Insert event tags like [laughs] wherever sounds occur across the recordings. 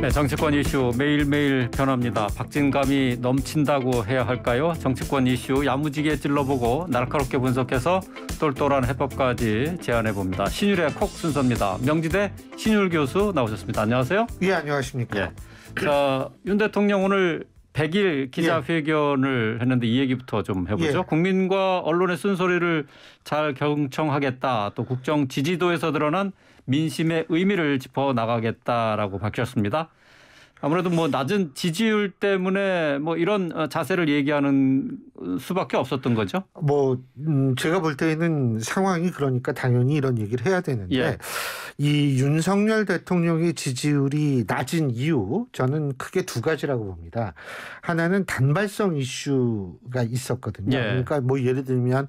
네, 정치권 이슈 매일매일 변합니다. 박진감이 넘친다고 해야 할까요? 정치권 이슈 야무지게 찔러보고 날카롭게 분석해서 똘똘한 해법까지 제안해봅니다. 신율의 콕 순서입니다. 명지대 신율 교수 나오셨습니다. 안녕하세요. 예, 안녕하십니까. 예. 자, 윤 대통령 오늘 100일 기자회견을 예. 했는데 이 얘기부터 좀 해보죠. 예. 국민과 언론의 쓴소리를 잘 경청하겠다. 또 국정 지지도에서 드러난 민심의 의미를 짚어 나가겠다라고 밝혔습니다. 아무래도 뭐 낮은 지지율 때문에 뭐 이런 어, 자세를 얘기하는 수밖에 없었던 거죠. 뭐 음, 제가 볼 때는 상황이 그러니까 당연히 이런 얘기를 해야 되는데 예. 이 윤석열 대통령의 지지율이 낮은 이유 저는 크게 두 가지라고 봅니다. 하나는 단발성 이슈가 있었거든요. 예. 그러니까 뭐 예를 들면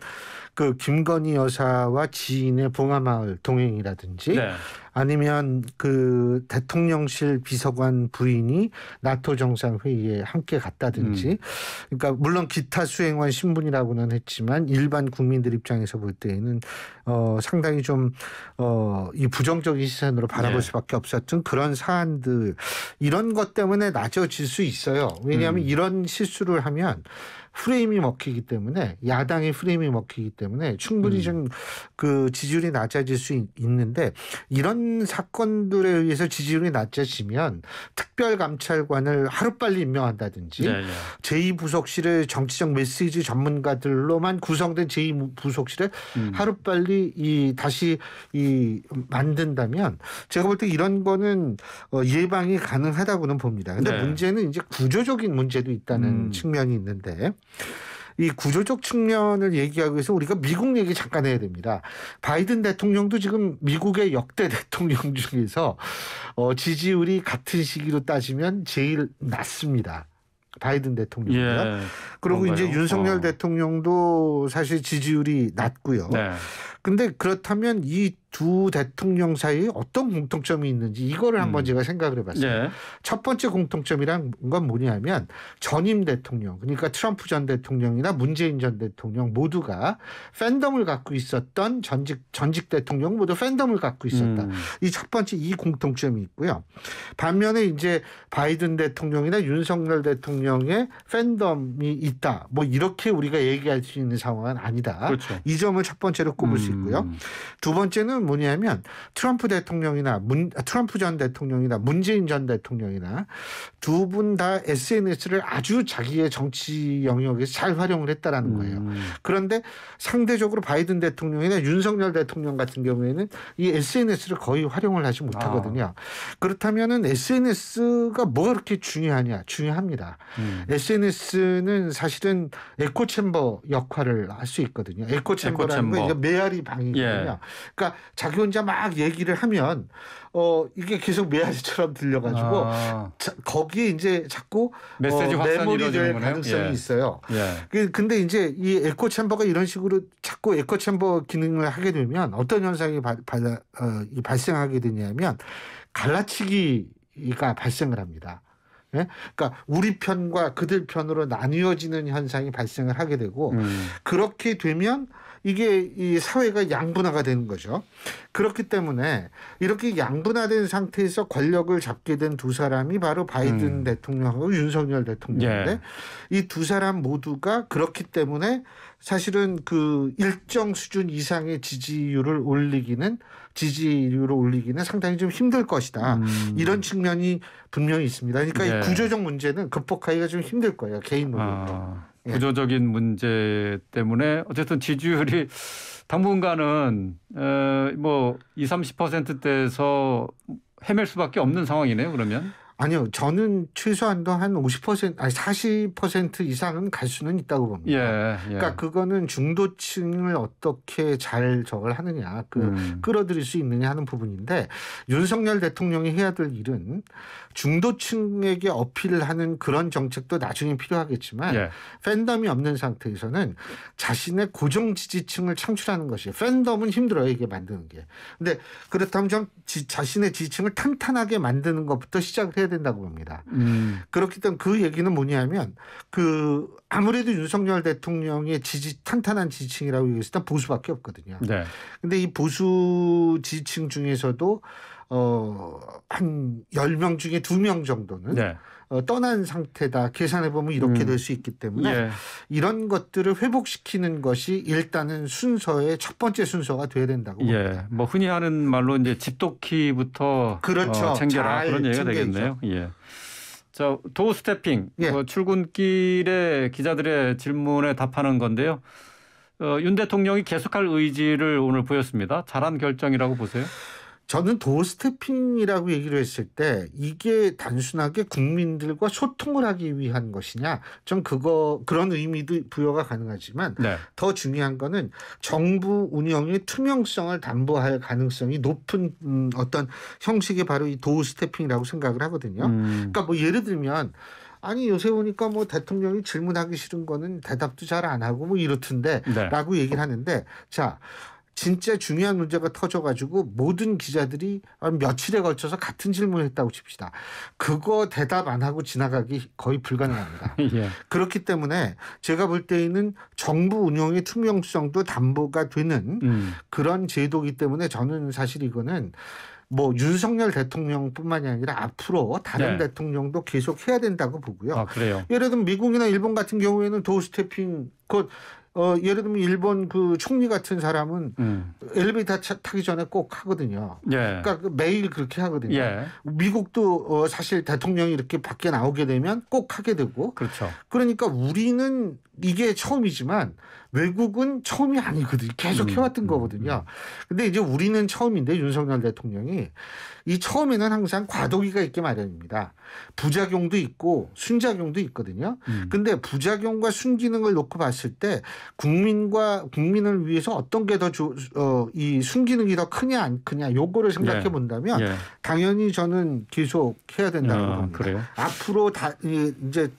그 김건희 여사와 지인의 봉하마을 동행이라든지 네. 아니면 그 대통령실 비서관 부인이 나토 정상회의에 함께 갔다든지 음. 그러니까 물론 기타 수행원 신분이라고는 했지만 일반 국민들 입장에서 볼 때에는 어 상당히 좀어이 부정적인 시선으로 바라볼 네. 수밖에 없었던 그런 사안들 이런 것 때문에 낮아질 수 있어요. 왜냐하면 음. 이런 실수를 하면 프레임이 먹히기 때문에 야당의 프레임이 먹히기 때문에 충분히 음. 좀그 지지율이 낮아질 수 있는데 이런 사건들에 의해서 지지율이 낮아지면 특별감찰관을 하루빨리 임명한다든지 제2부속실을 정치적 메시지 전문가들로만 구성된 제2부속실을 음. 하루빨리 이 다시 이 만든다면 제가 볼 때 이런 거는 어, 예방이 가능하다고는 봅니다. 근데 네. 문제는 이제 구조적인 문제도 있다는 음. 측면이 있는데 이 구조적 측면을 얘기하기 위해서 우리가 미국 얘기 잠깐 해야 됩니다. 바이든 대통령도 지금 미국의 역대 [laughs] 대통령 중에서 어, 지지율이 같은 시기로 따지면 제일 낮습니다. 바이든 대통령이요. 예, 그리고 그런가요? 이제 윤석열 어. 대통령도 사실 지지율이 낮고요. 네. 근데 그렇다면 이 두 대통령 사이에 어떤 공통점이 있는지 이거를 음. 한번 음. 제가 생각을 해봤어요. 예. 네. 첫 번째 공통점이란 건 뭐냐면 전임 대통령 그러니까 트럼프 전 대통령이나 문재인 전 대통령 모두가 팬덤을 갖고 있었던 전직 전직 대통령 모두 팬덤을 갖고 있었다. 음. 이첫 번째 이 공통점이 있고요. 반면에 이제 바이든 대통령이나 윤석열 대통령 대의 팬덤이 있다. 뭐 이렇게 우리가 얘기할 수 있는 상황은 아니다. 그렇죠. 이 점을 첫 번째로 꼽을 음. 수 있고요. 두 번째는 뭐냐면 트럼프 대통령이나 문, 아, 트럼프 전 대통령이나 문재인 전 대통령이나 두 분 다 SNS를 아주 자기의 정치 영역에잘 활용을 했다라는 거예요. 음. 그런데 상대적으로 바이든 대통령이나 윤석열 대통령 같은 경우에는 이 SNS를 거의 활용을 하지 못하거든요. 아. 그렇다면은 SNS가 뭐가 그렇게 중요하냐? 중요합니다. 음. SNS는 사실은 에코챔버 역할을 할 수 있거든요. 에코챔버라는 에코 메아리 방이거든요. 예. 그러니까 자기 혼자 막 얘기를 하면 어 이게 계속 메아리처럼 들려가지고 아. 자, 거기에 이제 자꾸 어, 메시지 어, 메모리될 가능성이 예. 있어요. 예. 그, 근데 이제 이 에코챔버가 이런 식으로 자꾸 에코챔버 기능을 하게 되면 어떤 현상이 바, 바, 어, 발생하게 되냐면 갈라치기가 발생을 합니다. 예? 그러니까 우리 편과 그들 편으로 나뉘어지는 현상이 발생을 하게 되고 음. 그렇게 되면 이게 이 사회가 양분화가 되는 거죠. 그렇기 때문에 이렇게 양분화된 상태에서 권력을 잡게 된 두 사람이 바로 바이든 음. 대통령하고 윤석열 대통령인데 예. 이두 사람 모두가 그렇기 때문에 사실은 그 일정 수준 이상의 지지율을 올리기는 지지율을 올리기는 상당히 좀 힘들 것이다. 음. 이런 측면이 분명히 있습니다. 그러니까 예. 이 구조적 문제는 극복하기가 좀 힘들 거예요. 개인론으로. 아. 예. 구조적인 문제 때문에 어쨌든 지지율이 당분간은 에, 뭐 2, 30%대에서 헤맬 수밖에 없는 상황이네요. 그러면 아니요. 저는 최소한도 한50% 아니 40% 이상은 갈 수는 있다고 봅니다. 예, 예. 그러니까 그거는 중도층을 어떻게 잘 저걸 하느냐, 그 음. 끌어들일 수 있느냐 하는 부분인데 윤석열 대통령이 해야 될 일은 중도층에게 어필하는 을 그런 정책도 나중에 필요하겠지만 예. 팬덤이 없는 상태에서는 자신의 고정 지지층을 창출하는 것이 팬덤은 힘들어요. 이게 만드는 게. 근데 그렇다면 좀 지, 자신의 지지층을 탄탄하게 만드는 것부터 시작을 해야 된다고 봅니다. 음. 그렇기 때문에 그 얘기는 뭐냐면 그 아무래도 윤석열 대통령의 지지 탄탄한 지지층이라고 얘기했을 때 보수밖에 없거든요. 네. 근데 이 보수 지지층 중에서도 어한 10명 중에 2명 정도는 네. 어, 떠난 상태다. 계산해 보면 이렇게 음. 될수 있기 때문에 예. 이런 것들을 회복시키는 것이 일단은 순서의 첫 번째 순서가 돼야 된다고 예. 봅니다. 뭐 흔히 하는 말로 이제 집도키부터 그렇죠. 어, 챙겨라 그런 얘기가 챙겨야죠. 되겠네요. 예. 자, 도우 스태핑 예. 어, 출근길에 기자들의 질문에 답하는 건데요. 어, 윤 대통령이 계속할 의지를 오늘 보였습니다. 잘한 결정이라고 보세요? 저는 도스태핑이라고 얘기를 했을 때 이게 단순하게 국민들과 소통을 하기 위한 것이냐 좀 그거 그런 의미도 부여가 가능하지만 네. 더 중요한 거는 정부 운영의 투명성을 담보할 가능성이 높은 음, 어떤 형식이 바로 이 도스태핑이라고 생각을 하거든요. 음. 그러니까 뭐 예를 들면 아니 요새 보니까 뭐 대통령이 질문하기 싫은 거는 대답도 잘 안 하고 뭐 이렇던데라고 네. 얘기를 하는데 자 진짜 중요한 문제가 터져가지고 모든 기자들이 며칠에 걸쳐서 같은 질문을 했다고 칩시다. 그거 대답 안 하고 지나가기 거의 불가능합니다. [laughs] 예. 그렇기 때문에 제가 볼 때에는 정부 운영의 투명성도 담보가 되는 음. 그런 제도이기 때문에 저는 사실 이거는 뭐 윤석열 대통령뿐만이 아니라 앞으로 다른 네. 대통령도 계속 해야 된다고 보고요. 아, 그래요. 예를 들면 미국이나 일본 같은 경우에는 도스태핑 그 어, 예를 들면 일본 그 총리 같은 사람은 음. 엘리베이터 차, 타기 전에 꼭 하거든요. 예. 그러니까 그 매일 그렇게 하거든요. 예. 미국도 어, 사실 대통령이 이렇게 밖에 나오게 되면 꼭 하게 되고. 그렇죠. 그러니까 우리는 이게 처음이지만 외국은 처음이 아니거든요. 계속 음, 해왔던 음. 거거든요. 음. 근데 이제 우리는 처음인데 윤석열 대통령이 이 처음에는 항상 과도기가 있게 마련입니다. 부작용도 있고 순작용도 있거든요. 음. 근데 부작용과 순기능을 놓고 봤을 때 국민과 국민을 위해서 어떤 게 더어이 순기능이 더 크냐 안 크냐 요거를 생각해 예. 본다면 예. 예. 당연히 저는 계속 해야 된다고 아, 봅니다. 그래요? 앞으로 다 이제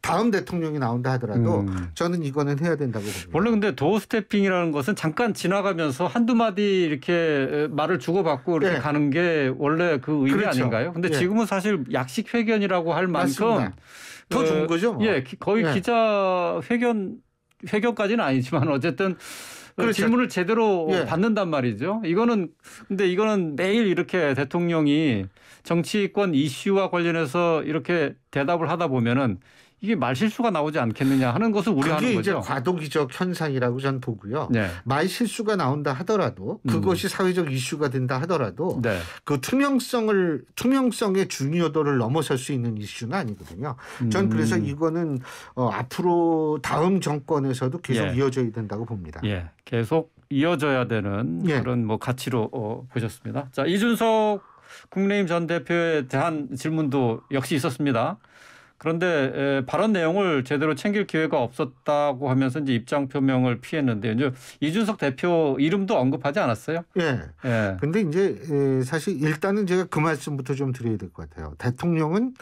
다음 대통령이 나온다 하더라도 음. 저는 이거는 해야 된다고 봅니다. 원래 근데 도어 스태핑이라는 것은 잠깐 지나가면서 한두 마디 이렇게 말을 주고받고 이렇게 네. 가는 게 원래 그 의미 그렇죠. 아닌가요? 근데 네. 지금은 사실 약식 회견이라고 할 만큼 맞습니다. 더 좋은 어, 거죠. 뭐. 예, 거의 네. 기자 회견 회교까지는 아니지만 어쨌든 그렇죠. 질문을 제대로 예. 받는단 말이죠. 이거는 근데 이거는 매일 이렇게 대통령이 정치권 이슈와 관련해서 이렇게 대답을 하다 보면은 이게 말실수가 나오지 않겠느냐 하는 것을 우려하는 그게 거죠. 이제 과도기적 현상이라고 전 보고요. 네. 말실수가 나온다 하더라도 음. 그것이 음. 사회적 이슈가 된다 하더라도 네. 그 투명성을 투명성의 중요도를 넘어설 수 있는 이슈는 아니거든요. 전 음. 그래서 이거는 어, 앞으로 다음 정권에서도 계속 예. 이어져야 된다고 봅니다. 예. 계속 이어져야 되는 예. 그런 뭐 가치로 어, 보셨습니다. 자 이준석 국민의힘 전 대표에 대한 질문도 역시 있었습니다. 그런데 에, 발언 내용을 제대로 챙길 기회가 없었다고 하면서 이제 입장 표명을 피했는데 요 이제 이준석 대표 이름도 언급하지 않았어요. 예. 예. 근데 이제 에, 사실 일단은 제가 그 말씀부터 좀 드려야 될 것 같아요. 대통령은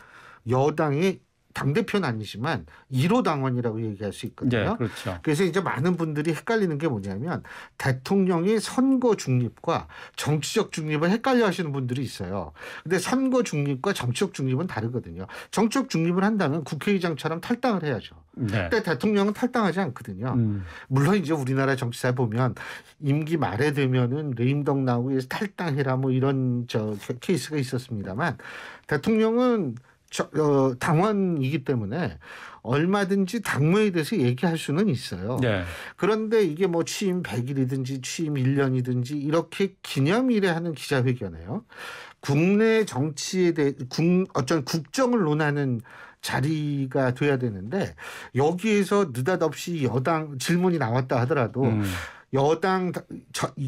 여당의 당대표는 아니지만 1호 당원이라고 얘기할 수 있거든요. 네, 그렇죠. 그래서 이제 많은 분들이 헷갈리는 게 뭐냐면 대통령이 선거 중립과 정치적 중립을 헷갈려 하시는 분들이 있어요. 근데 선거 중립과 정치적 중립은 다르거든요. 정치적 중립을 한다면 국회의장처럼 탈당을 해야죠. 네. 근데 대통령은 탈당하지 않거든요. 음. 물론 이제 우리나라 정치사에 보면 임기 말에 되면은 레임덕 나오고 서 탈당해라 뭐 이런 저 케이스가 있었습니다만 대통령은 저, 어, 당원이기 때문에 얼마든지 당무에 대해서 얘기할 수는 있어요. 네. 그런데 이게 뭐 취임 100일이든지 취임 1년이든지 이렇게 기념일에 하는 기자회견에요. 국내 정치에 대해 국, 어쩐 국정을 논하는 자리가 돼야 되는데 여기에서 느닷없이 여당 질문이 나왔다 하더라도 음. 여당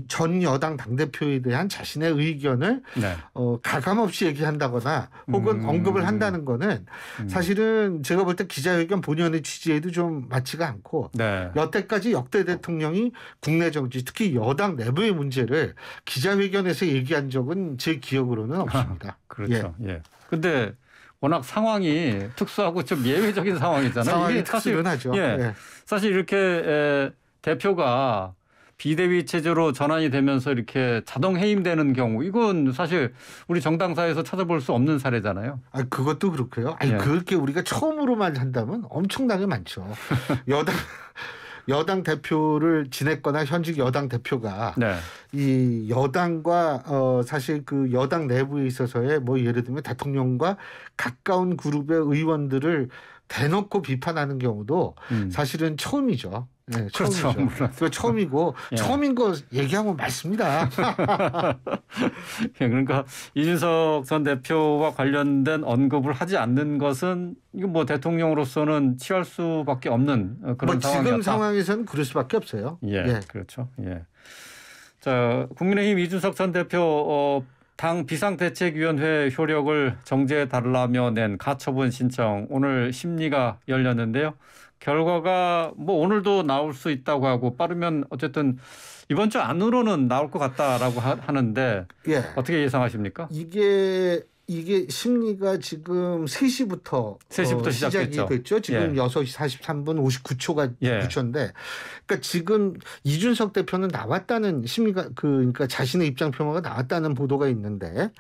전, 여당 당 대표에 대한 자신의 의견을 네. 어, 가감 없이 얘기한다거나 혹은 음. 언급을 한다는 거는 음. 사실은 제가 볼 때 기자회견 본연의 취지에도 좀 맞지가 않고 네. 여태까지 역대 대통령이 국내 정치 특히 여당 내부의 문제를 기자회견에서 얘기한 적은 제 기억으로는 [laughs] 없습니다. 그렇죠. 예. 예. 근데 워낙 상황이 특수하고 좀 예외적인 상황이잖아요. 상황이 이게 하죠. 예, 예. 사실 이렇게 에, 대표가 비대위 체제로 전환이 되면서 이렇게 자동 해임되는 경우 이건 사실 우리 정당사에서 찾아볼 수 없는 사례잖아요. 아 그것도 그렇고요. 아니 예. 그렇게 우리가 처음으로만 한다면 엄청나게 많죠. [laughs] 여당 여당 대표를 지냈거나 현직 여당 대표가 네. 이 여당과 어 사실 그 여당 내부에 있어서의 뭐 예를 들면 대통령과 가까운 그룹의 의원들을 대놓고 비판하는 경우도 음. 사실은 처음이죠. 네, 그렇죠. 물론. 그 처음이고 예. 처음인 거 얘기하면 맞습니다. [laughs] 예, 그러니까 이준석 전 대표와 관련된 언급을 하지 않는 것은 이거 뭐 대통령으로서는 취할 수밖에 없는 그런 뭐상황이다 지금 상황에서는 그럴 수밖에 없어요. 예, 예. 그렇죠. 예. 자, 국민의힘 이준석 전 대표 어, 당 비상대책위원회 효력을 정지해 달라며 낸 가처분 신청 오늘 심리가 열렸는데요. 결과가 뭐 오늘도 나올 수 있다고 하고 빠르면 어쨌든 이번 주 안으로는 나올 것 같다라고 하, 는데 예. 어떻게 예상하십니까? 이게 이게 심리가 지금 3시부터, 3시부터 어, 시작이 됐죠. 지금 예. 6시 43분 59초가 예. 9초인데 그러니까 지금 이준석 대표는 나왔다는 심리가 그 그러니까 자신의 입장 평화가 나왔다는 보도가 있는데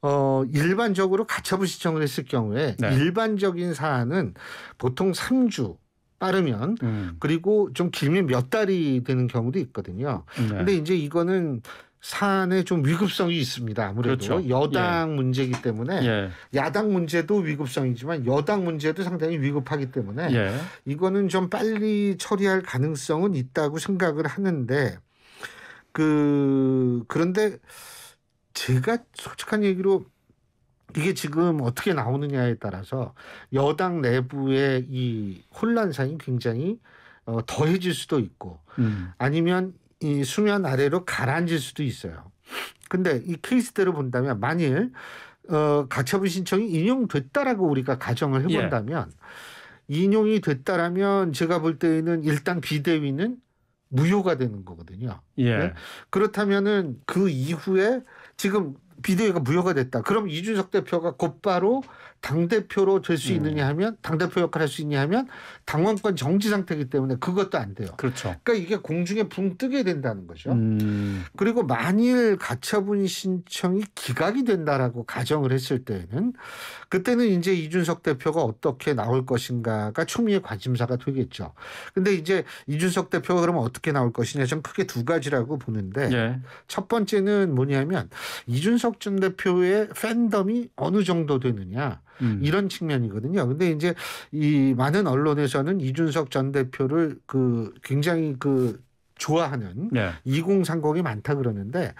어, 일반적으로 가처분 신청을 했을 경우에 네. 일반적인 사안은 보통 3주 빠르면 음. 그리고 좀 길면 몇 달이 되는 경우도 있거든요. 네. 근데 이제 이거는 사안에 좀 위급성이 있습니다. 아무래도 그렇죠. 여당 예. 문제이기 때문에 예. 야당 문제도 위급성이지만 여당 문제도 상당히 위급하기 때문에 예. 이거는 좀 빨리 처리할 가능성은 있다고 생각을 하는데 그 그런데 제가 솔직한 얘기로 이게 지금 어떻게 나오느냐에 따라서 여당 내부의 이 혼란상이 굉장히 어, 더해질 수도 있고 음. 아니면 이 수면 아래로 가라앉을 수도 있어요. 근데 이 케이스대로 본다면 만일 어, 가처분 신청이 인용됐다라고 우리가 가정을 예. 해본다면 예. 인용이 됐다라면 제가 볼 때에는 일단 비대위는 무효가 되는 거거든요. 예. 네? 그렇다면은 그 이후에 지금 비대위가 무효가 됐다. 그럼 이준석 대표가 곧바로 당 대표로 될수 음. 있느냐 하면 당 대표 역할을 할 수 있냐 하면 당원권 정지 상태이기 때문에 그것도 안 돼요. 그렇죠. 그러니까 이게 공중에 붕 뜨게 된다는 거죠. 음. 그리고 만일 가처분 신청이 기각이 된다라고 가정을 했을 때에는 그때는 이제 이준석 대표가 어떻게 나올 것인가가 추미의 관심사가 되겠죠. 근데 이제 이준석 대표가 그러면 어떻게 나올 것이냐 저는 크게 두 가지라고 보는데 예. 첫 번째는 뭐냐면 이준석 이석준 대표의 팬덤이 어느 정도 되느냐 음. 이런 측면이거든요. 근데 이제 이 많은 언론에서는 이준석 전 대표를 그 굉장히 그 좋아하는 네. 2030이 많다 그러는데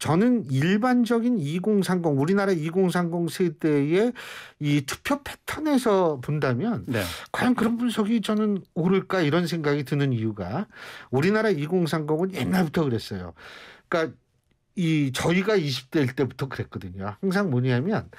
저는 일반적인 2030 우리나라 2030 세대의 이 투표 패턴에서 본다면 네. 과연 그런 분석이 저는 옳을까 이런 생각이 드는 이유가 우리나라 2030은 옛날부터 그랬어요. 그러니까 이 저희가 20대일 때부터 그랬거든요. 항상 뭐냐면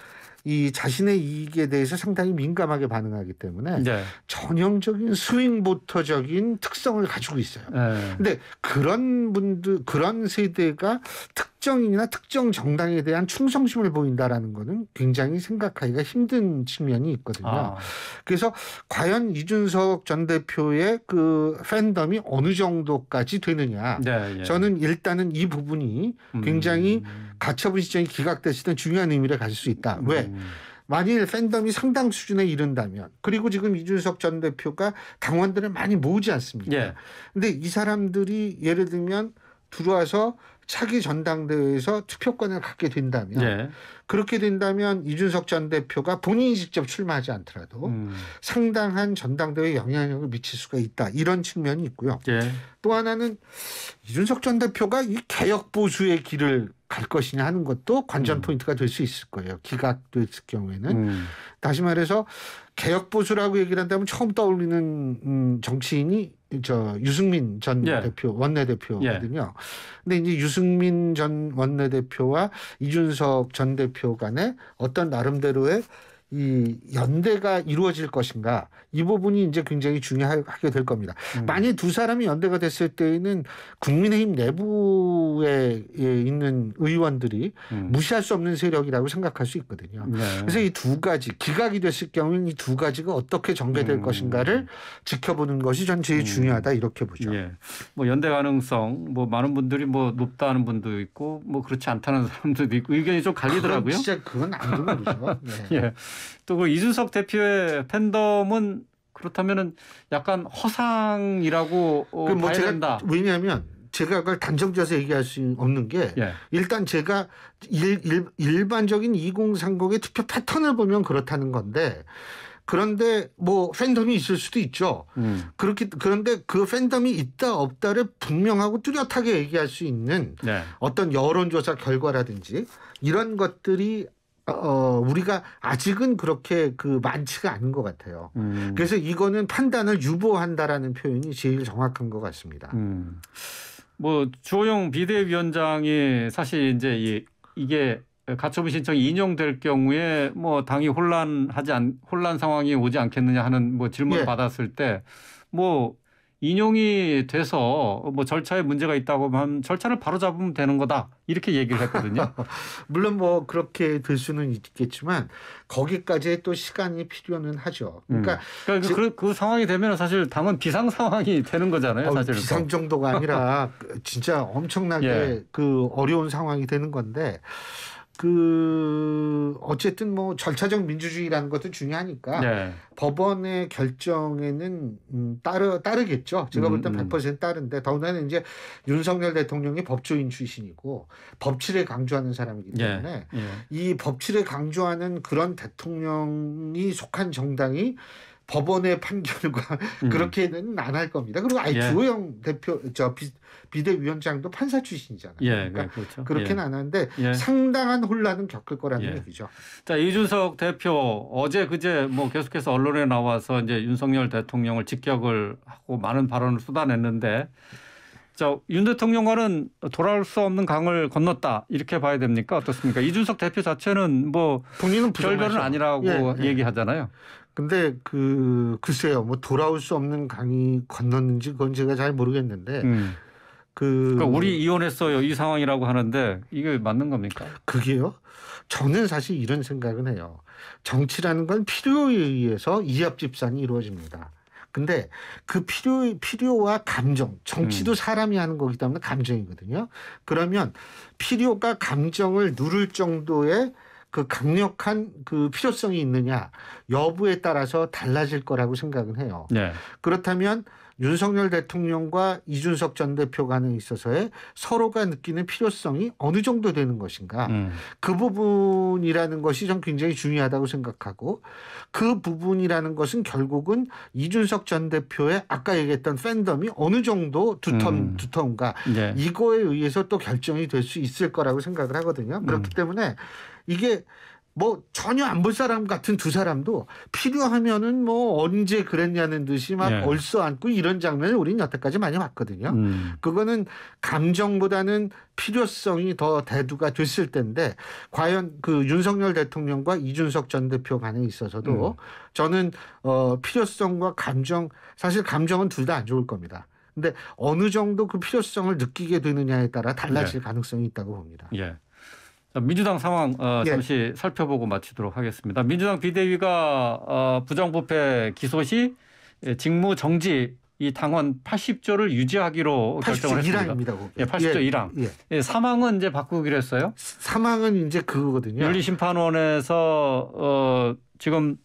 이 자신의 이익에 대해서 상당히 민감하게 반응하기 때문에 네. 전형적인 스윙보터적인 특성을 가지고 있어요. 그런데 네. 그런 분들 그런 세대가 특정인이나 특정 정당에 대한 충성심을 보인다라는 거는 굉장히 생각하기가 힘든 측면이 있거든요. 아. 그래서 과연 이준석 전 대표의 그 팬덤이 어느 정도까지 되느냐. 네, 예. 저는 일단은 이 부분이 음. 굉장히 음. 가처분 시정이 기각됐을는 중요한 의미를 가질 수 있다. 왜? 만일 팬덤이 상당 수준에 이른다면 그리고 지금 이준석 전 대표가 당원들을 많이 모으지 않습니까? 예. 근데 이 사람들이 예를 들면 들어와서 차기 전당대회에서 투표권을 갖게 된다면 예. 그렇게 된다면 이준석 전 대표가 본인이 직접 출마하지 않더라도 음. 상당한 전당대회 영향력을 미칠 수가 있다 이런 측면이 있고요. 예. 또 하나는 이준석 전 대표가 이 개혁 보수의 길을 갈 것이냐 하는 것도 관전 음. 포인트가 될 수 있을 거예요. 기각됐을 경우에는. 음. 다시 말해서 개혁보수라고 얘기를 한다면 처음 떠올리는 음, 정치인이 저 유승민 전 예. 대표 원내대표거든요. 예. 근데 이제 유승민 전 원내대표와 이준석 전 대표 간에 어떤 나름대로의 이 연대가 이루어질 것인가 이 부분이 이제 굉장히 중요하게 될 겁니다. 음. 만일 두 사람이 연대가 됐을 때에는 국민의힘 내부에 예, 있는 의원들이 음. 무시할 수 없는 세력이라고 생각할 수 있거든요. 네. 그래서 이 두 가지 기각이 됐을 경우에이 두 가지가 어떻게 전개될 음. 것인가를 지켜보는 것이 전 제일 음. 중요하다 이렇게 보죠. 예. 뭐 연대 가능성 뭐 많은 분들이 뭐 높다는 분도 있고 뭐 그렇지 않다는 사람들도 있고 의견이 좀 갈리더라고요. 진짜 그건 아무도 모죠 [laughs] 네. 예. 또그 이준석 대표의 팬덤은 그렇다면은 약간 허상이라고 어, 그뭐 봐야 제가, 된다. 왜냐하면 제가 그걸 단정지어서 얘기할 수 없는 게 예. 일단 제가 일, 일, 반적인 2030의 투표 패턴을 보면 그렇다는 건데 그런데 뭐 팬덤이 있을 수도 있죠. 음. 그렇게 그런데 그 팬덤이 있다 없다를 분명하고 뚜렷하게 얘기할 수 있는 네. 어떤 여론조사 결과라든지 이런 것들이 어, 우리가 아직은 그렇게 그 많지가 않은 것 같아요. 음. 그래서 이거는 판단을 유보한다라는 표현이 제일 정확한 것 같습니다. 음. 뭐 주호영 비대위원장이 사실 이제 이, 이게 가처분 신청이 인용될 경우에 뭐 당이 혼란하지 않 혼란 상황이 오지 않겠느냐 하는 뭐 질문을 예. 받았을 때뭐 인용이 돼서 뭐 절차에 문제가 있다고 하면 절차를 바로 잡으면 되는 거다 이렇게 얘기를 했거든요. [laughs] 물론 뭐 그렇게 될 수는 있겠지만 거기까지 또 시간이 필요는 하죠. 그러니까, 음. 그러니까, 그러니까 그, 그, 그, 상황이 되면 사실 당은 비상 상황이 되는 거잖아요. 사실 어, 비상 정도가 아니라 [laughs] 진짜 엄청나게 예. 그 어려운 상황이 되는 건데 그 어쨌든 뭐 절차적 민주주의라는 것도 중요하니까 네. 법원의 결정에는 음 따르 따르겠죠. 제가 볼땐100% 음, 음. 따른데 더군다나 이제 윤석열 대통령이 법조인 출신이고 법치를 강조하는 사람이기 예, 때문에 네. 네. 이 법치를 강조하는 그런 대통령이 속한 정당이 법원의 판결과 음. 그렇게는 안 할 겁니다. 그리고 아예 예. 주호영 대표 저 비, 비대위원장도 판사 출신이잖아요. 예, 그러니까 네, 그렇죠. 그렇게는 예. 안 하는데 예. 상당한 혼란은 겪을 거라는 예. 얘기죠. 자 이준석 대표 어제 그제 뭐 계속해서 언론에 나와서 이제 윤석열 대통령을 직격을 하고 많은 발언을 쏟아냈는데 자, 윤 대통령과는 돌아올 수 없는 강을 건넜다 이렇게 봐야 됩니까 어떻습니까? 이준석 대표 자체는 뭐 본인은 별별은 아니라고 예, 예, 얘기하잖아요. 근데 그 글쎄요, 뭐 돌아올 수 없는 강이 건넜는지 그건 제가 잘 모르겠는데 음. 그 그러니까 우리 이혼했어요 이 상황이라고 하는데 이게 맞는 겁니까? 그게요. 저는 사실 이런 생각은 해요. 정치라는 건 필요에 의해서 이합집산이 이루어집니다. 근데 그 필요 필요와 감정, 정치도 음. 사람이 하는 거기 때문에 감정이거든요. 그러면 필요가 감정을 누를 정도의 그 강력한 그 필요성이 있느냐 여부에 따라서 달라질 거라고 생각은 해요. 네. 그렇다면 윤석열 대통령과 이준석 전 대표 간에 있어서의 서로가 느끼는 필요성이 어느 정도 되는 것인가 음. 그 부분이라는 것이 전 굉장히 중요하다고 생각하고 그 부분이라는 것은 결국은 이준석 전 대표의 아까 얘기했던 팬덤이 어느 정도 두터운, 음. 두터운가 네. 이거에 의해서 또 결정이 될 수 있을 거라고 생각을 하거든요. 그렇기 음. 때문에 이게 뭐 전혀 안 볼 사람 같은 두 사람도 필요하면은 뭐 언제 그랬냐는 듯이 막 예. 얼싸 안고 이런 장면을 우리는 여태까지 많이 봤거든요. 음. 그거는 감정보다는 필요성이 더 대두가 됐을 텐데 과연 그 윤석열 대통령과 이준석 전 대표 간에 있어서도 음. 저는 어 필요성과 감정 사실 감정은 둘 다 안 좋을 겁니다. 근데 어느 정도 그 필요성을 느끼게 되느냐에 따라 달라질 예. 가능성이 있다고 봅니다. 예. 민주당 상황 어, 예. 잠시 예. 살펴보고 마치도록 하겠습니다. 민주당 비대위가 어, 부정부패 기소 시 예, 직무 정지 이 당원 80조를 유지하기로 결정을 했습니다. 1항입니다. 예, 80조 예, 1항. 예. 예, 사망은 이제 바꾸기로 했어요. 사망은 이제 그거거든요. 윤리심판원에서 어, 지금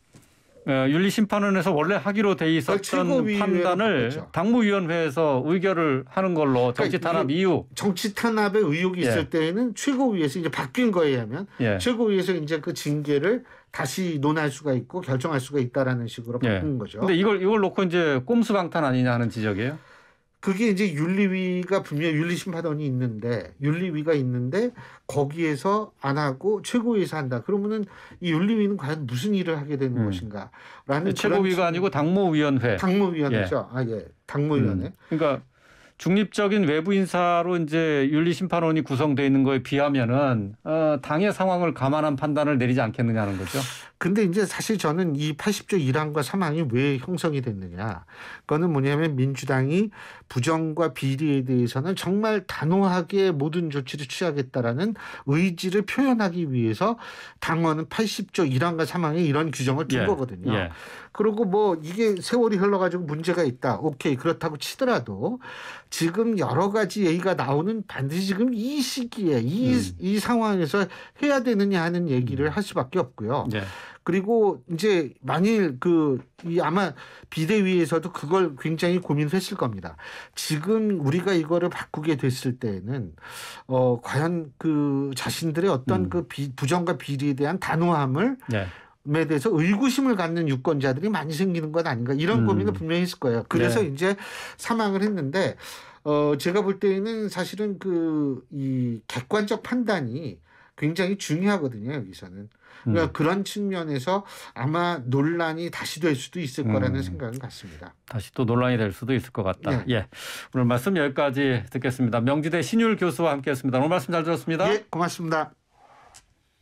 어, 윤리심판원에서 원래 하기로 돼 있었던 그러니까 판단을 그렇죠. 당무위원회에서 의결을 하는 걸로 그러니까 정치 탄압 그러니까 이후 정치 탄압의 의혹이 예. 있을 때에는 최고위에서 이제 바뀐 거에 하면 예. 최고위에서 이제 그 징계를 다시 논할 수가 있고 결정할 수가 있다라는 식으로 예. 바꾼 예. 거죠. 근데 이걸 이걸 놓고 이제 꼼수 방탄 아니냐 하는 지적이에요. 그게 이제 윤리위가 분명 히 윤리심판원이 있는데 윤리위가 있는데 거기에서 안 하고 최고위에서 한다. 그러면은 이 윤리위는 과연 무슨 일을 하게 되는 음. 것인가라는 최고위가 아니고 당무위원회 당무위원회죠. 예. 아 예, 당무위원회. 음. 그러니까 중립적인 외부 인사로 이제 윤리심판원이 구성되어 있는 거에 비하면은 어, 당의 상황을 감안한 판단을 내리지 않겠느냐는 거죠. 근데 이제 사실 저는 이 80조 1항과 3항이 왜 형성이 됐느냐. 그거는 뭐냐면 민주당이 부정과 비리에 대해서는 정말 단호하게 모든 조치를 취하겠다라는 의지를 표현하기 위해서 당원은 80조 1항과 3항에 이런 규정을 둔 예. 거거든요. 예. 그리고 뭐 이게 세월이 흘러가지고 문제가 있다. 오케이. 그렇다고 치더라도 지금 여러 가지 얘기가 나오는 반드시 지금 이 시기에 이, 음. 이 상황에서 해야 되느냐 하는 얘기를 음. 할 수밖에 없고요. 예. 그리고 이제 만일 그이 아마 비대위에서도 그걸 굉장히 고민했을 겁니다. 지금 우리가 이거를 바꾸게 됐을 때에는 어 과연 그 자신들의 어떤 음. 그 비, 부정과 비리에 대한 단호함을 네. 에 대해서 의구심을 갖는 유권자들이 많이 생기는 것 아닌가 이런 음. 고민을 분명히 했을 거예요. 그래서 네. 이제 사망을 했는데 어 제가 볼 때에는 사실은 그 이 객관적 판단이 굉장히 중요하거든요, 여기서는. 그러니까 음. 그런 측면에서 아마 논란이 다시 될 수도 있을 거라는 음. 생각은 같습니다. 다시 또 논란이 될 수도 있을 것 같다. 네. 예. 오늘 말씀 여기까지 듣겠습니다. 명지대 신율 교수와 함께 했습니다. 오늘 말씀 잘 들었습니다. 예, 고맙습니다.